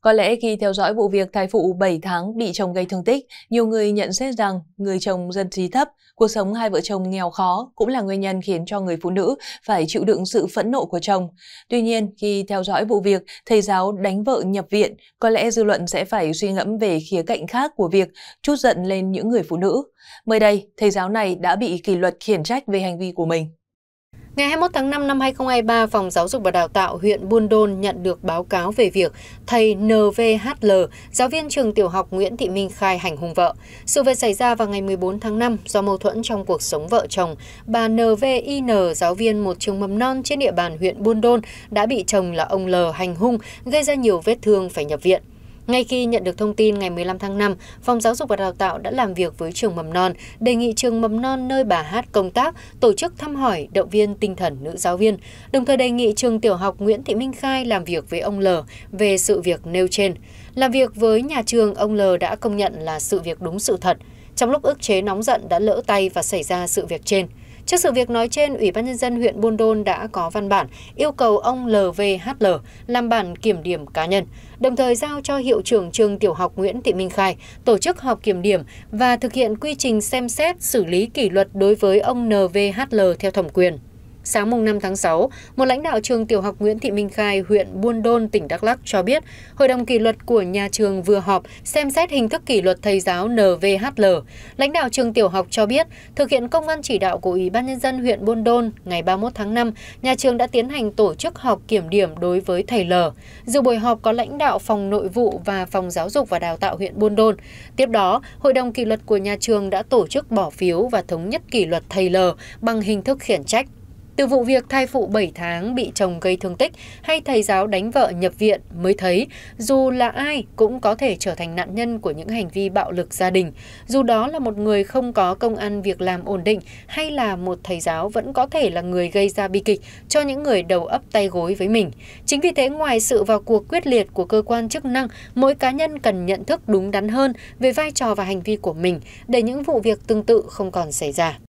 Có lẽ khi theo dõi vụ việc thai phụ 7 tháng bị chồng gây thương tích, nhiều người nhận xét rằng người chồng dân trí thấp, cuộc sống hai vợ chồng nghèo khó cũng là nguyên nhân khiến cho người phụ nữ phải chịu đựng sự phẫn nộ của chồng. Tuy nhiên, khi theo dõi vụ việc thầy giáo đánh vợ nhập viện, có lẽ dư luận sẽ phải suy ngẫm về khía cạnh khác của việc chút giận lên những người phụ nữ. Mới đây, thầy giáo này đã bị kỷ luật khiển trách về hành vi của mình. Ngày 21 tháng 5 năm 2023, Phòng Giáo dục và Đào tạo huyện Buôn Đôn nhận được báo cáo về việc thầy NVHL, giáo viên trường tiểu học Nguyễn Thị Minh Khai hành hung vợ. Sự việc xảy ra vào ngày 14 tháng 5 do mâu thuẫn trong cuộc sống vợ chồng. Bà NVIN, giáo viên một trường mầm non trên địa bàn huyện Buôn Đôn đã bị chồng là ông L hành hung, gây ra nhiều vết thương phải nhập viện. Ngay khi nhận được thông tin ngày 15 tháng 5, Phòng Giáo dục và Đào tạo đã làm việc với trường mầm non, đề nghị trường mầm non nơi bà Hát công tác tổ chức thăm hỏi động viên tinh thần nữ giáo viên, đồng thời đề nghị trường tiểu học Nguyễn Thị Minh Khai làm việc với ông L về sự việc nêu trên. Làm việc với nhà trường, ông L đã công nhận là sự việc đúng sự thật. Trong lúc ức chế nóng giận đã lỡ tay và xảy ra sự việc trên. Trước sự việc nói trên, Ủy ban Nhân dân huyện Buôn Đôn đã có văn bản yêu cầu ông LVHL làm bản kiểm điểm cá nhân, đồng thời giao cho hiệu trưởng trường tiểu học Nguyễn Thị Minh Khai tổ chức họp kiểm điểm và thực hiện quy trình xem xét xử lý kỷ luật đối với ông NVHL theo thẩm quyền. Sáng mùng 5 tháng 6, một lãnh đạo trường tiểu học Nguyễn Thị Minh Khai, huyện Buôn Đôn, tỉnh Đắk Lắc cho biết, hội đồng kỷ luật của nhà trường vừa họp xem xét hình thức kỷ luật thầy giáo NVHL. Lãnh đạo trường tiểu học cho biết, thực hiện công văn chỉ đạo của Ủy ban nhân dân huyện Buôn Đôn ngày 31 tháng 5, nhà trường đã tiến hành tổ chức họp kiểm điểm đối với thầy L. Dự buổi họp có lãnh đạo phòng nội vụ và phòng giáo dục và đào tạo huyện Buôn Đôn. Tiếp đó, hội đồng kỷ luật của nhà trường đã tổ chức bỏ phiếu và thống nhất kỷ luật thầy L bằng hình thức khiển trách. Từ vụ việc thai phụ 7 tháng bị chồng gây thương tích hay thầy giáo đánh vợ nhập viện mới thấy dù là ai cũng có thể trở thành nạn nhân của những hành vi bạo lực gia đình. Dù đó là một người không có công ăn việc làm ổn định hay là một thầy giáo vẫn có thể là người gây ra bi kịch cho những người đầu ấp tay gối với mình. Chính vì thế ngoài sự vào cuộc quyết liệt của cơ quan chức năng, mỗi cá nhân cần nhận thức đúng đắn hơn về vai trò và hành vi của mình để những vụ việc tương tự không còn xảy ra.